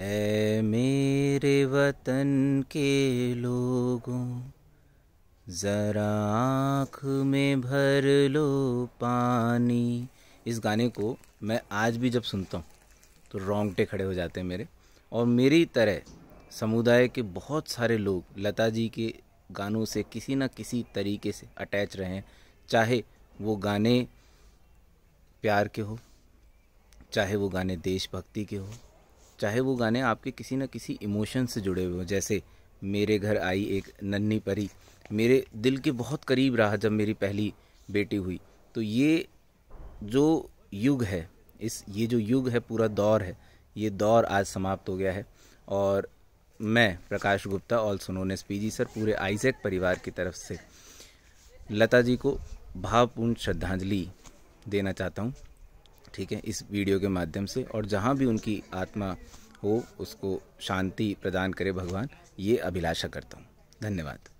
ऐ मेरे वतन के लोगों ज़रा आँख में भर लो पानी इस गाने को मैं आज भी जब सुनता हूँ तो रोंगटे खड़े हो जाते हैं मेरे और मेरी तरह समुदाय के बहुत सारे लोग लता जी के गानों से किसी ना किसी तरीके से अटैच रहे हैं चाहे वो गाने प्यार के हो चाहे वो गाने देशभक्ति के हो चाहे वो गाने आपके किसी न किसी इमोशन से जुड़े हुए हों जैसे मेरे घर आई एक नन्ही परी मेरे दिल के बहुत करीब रहा जब मेरी पहली बेटी हुई तो ये जो युग है इस ये जो युग है पूरा दौर है ये दौर आज समाप्त हो गया है और मैं Prakash Gupta all known S P ji sir पूरे आइजैक परिवार की तरफ से लता जी को भावपूर्ण श्रद्धांजलि देना चाहता हूँ ठीक है इस वीडियो के माध्यम से और जहाँ भी उनकी आत्मा हो उसको शांति प्रदान करे भगवान ये अभिलाषा करता हूँ धन्यवाद